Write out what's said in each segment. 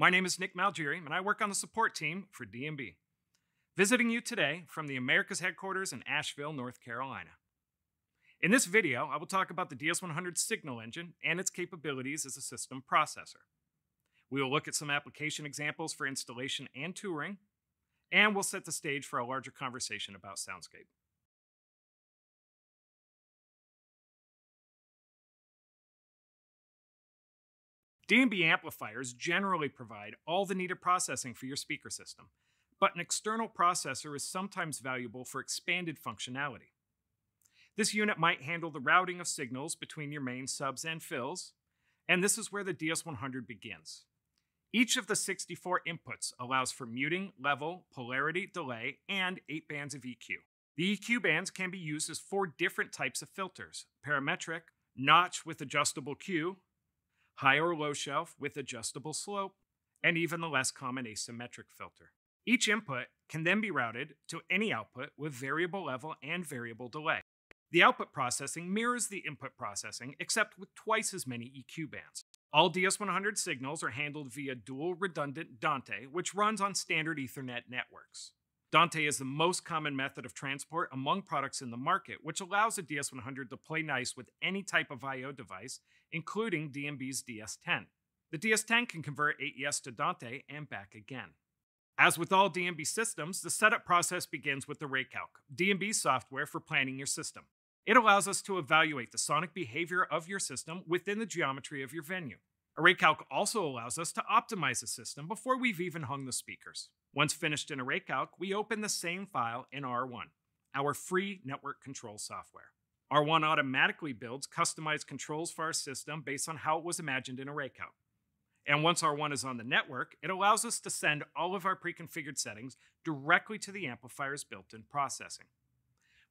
My name is Nick Malgiri, and I work on the support team for DMB. Visiting you today from the America's headquarters in Asheville, North Carolina. In this video, I will talk about the DS100 signal engine and its capabilities as a system processor. We will look at some application examples for installation and touring, and we'll set the stage for a larger conversation about Soundscape. DMB amplifiers generally provide all the needed processing for your speaker system, but an external processor is sometimes valuable for expanded functionality. This unit might handle the routing of signals between your main subs and fills, and this is where the DS100 begins. Each of the 64 inputs allows for muting, level, polarity, delay, and 8 bands of EQ. The EQ bands can be used as four different types of filters parametric, notch with adjustable Q, high or low shelf with adjustable slope, and even the less common asymmetric filter. Each input can then be routed to any output with variable level and variable delay. The output processing mirrors the input processing, except with twice as many EQ bands. All DS100 signals are handled via dual redundant Dante, which runs on standard Ethernet networks. Dante is the most common method of transport among products in the market, which allows the DS100 to play nice with any type of I.O. device, including DMB's DS10. The DS10 can convert AES to Dante and back again. As with all DMB systems, the setup process begins with the Raycalc, DMB software for planning your system. It allows us to evaluate the sonic behavior of your system within the geometry of your venue. ArrayCalc also allows us to optimize the system before we've even hung the speakers. Once finished in ArrayCalc, we open the same file in R1, our free network control software. R1 automatically builds customized controls for our system based on how it was imagined in ArrayCalc. And once R1 is on the network, it allows us to send all of our pre-configured settings directly to the amplifier's built-in processing.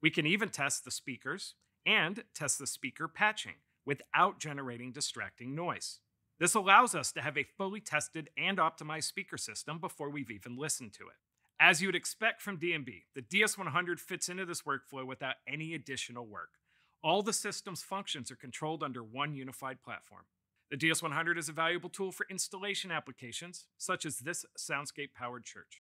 We can even test the speakers and test the speaker patching without generating distracting noise. This allows us to have a fully tested and optimized speaker system before we've even listened to it. As you'd expect from DMB, the DS100 fits into this workflow without any additional work. All the system's functions are controlled under one unified platform. The DS100 is a valuable tool for installation applications, such as this soundscape powered church.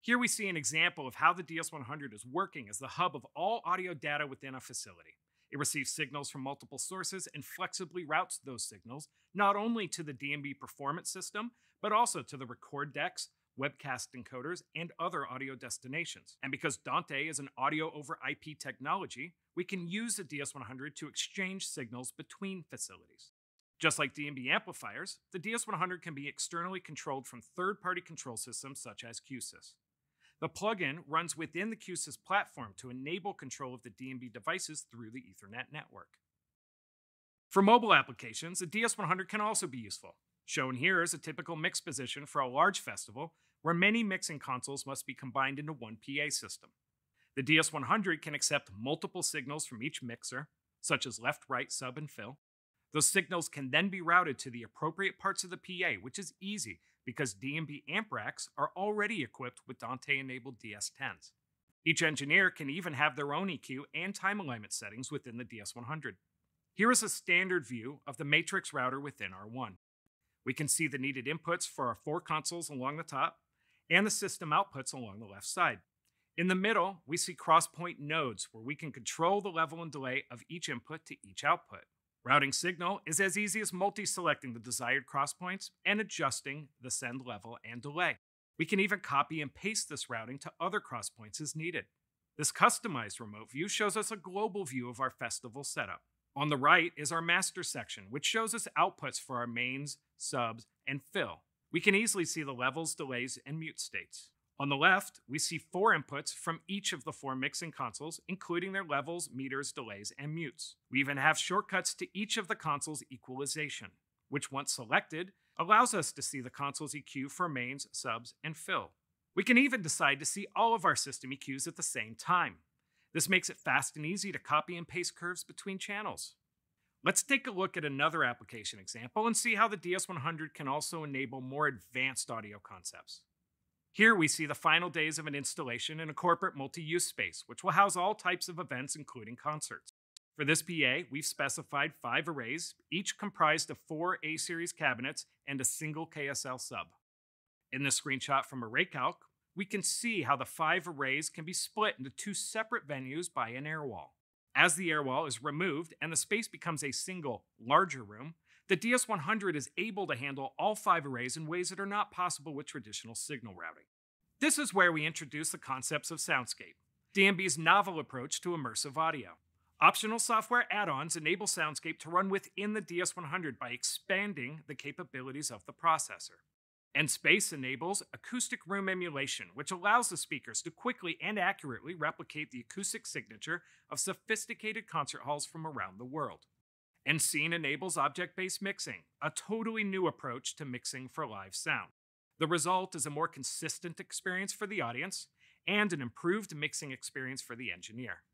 Here we see an example of how the DS100 is working as the hub of all audio data within a facility. It receives signals from multiple sources and flexibly routes those signals not only to the DMB performance system, but also to the record decks, webcast encoders, and other audio destinations. And because Dante is an audio over IP technology, we can use the DS100 to exchange signals between facilities. Just like DMB amplifiers, the DS100 can be externally controlled from third party control systems such as QSYS. The plugin runs within the QSYS platform to enable control of the DMB devices through the Ethernet network. For mobile applications, the DS100 can also be useful. Shown here is a typical mix position for a large festival where many mixing consoles must be combined into one PA system. The DS100 can accept multiple signals from each mixer, such as left, right, sub, and fill. Those signals can then be routed to the appropriate parts of the PA, which is easy because DMB AmpRacks are already equipped with Dante-enabled DS10s. Each engineer can even have their own EQ and time alignment settings within the DS100. Here is a standard view of the matrix router within R1. We can see the needed inputs for our four consoles along the top and the system outputs along the left side. In the middle, we see crosspoint nodes where we can control the level and delay of each input to each output. Routing signal is as easy as multi-selecting the desired crosspoints and adjusting the send level and delay. We can even copy and paste this routing to other crosspoints as needed. This customized remote view shows us a global view of our festival setup. On the right is our master section, which shows us outputs for our mains, subs, and fill. We can easily see the levels, delays, and mute states. On the left, we see four inputs from each of the four mixing consoles, including their levels, meters, delays, and mutes. We even have shortcuts to each of the console's equalization, which once selected, allows us to see the console's EQ for mains, subs, and fill. We can even decide to see all of our system EQs at the same time. This makes it fast and easy to copy and paste curves between channels. Let's take a look at another application example and see how the DS100 can also enable more advanced audio concepts. Here we see the final days of an installation in a corporate multi use space, which will house all types of events, including concerts. For this PA, we've specified five arrays, each comprised of four A series cabinets and a single KSL sub. In the screenshot from ArrayCalc, Calc, we can see how the five arrays can be split into two separate venues by an air wall. As the air wall is removed and the space becomes a single, larger room, the DS100 is able to handle all five arrays in ways that are not possible with traditional signal routing. This is where we introduce the concepts of Soundscape, DMB's novel approach to immersive audio. Optional software add ons enable Soundscape to run within the DS100 by expanding the capabilities of the processor. And Space enables acoustic room emulation, which allows the speakers to quickly and accurately replicate the acoustic signature of sophisticated concert halls from around the world. And Scene enables object based mixing, a totally new approach to mixing for live sound. The result is a more consistent experience for the audience and an improved mixing experience for the engineer.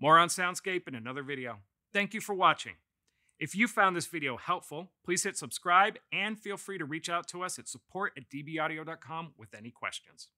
More on Soundscape in another video. Thank you for watching. If you found this video helpful, please hit subscribe and feel free to reach out to us at support at dbaudio.com with any questions.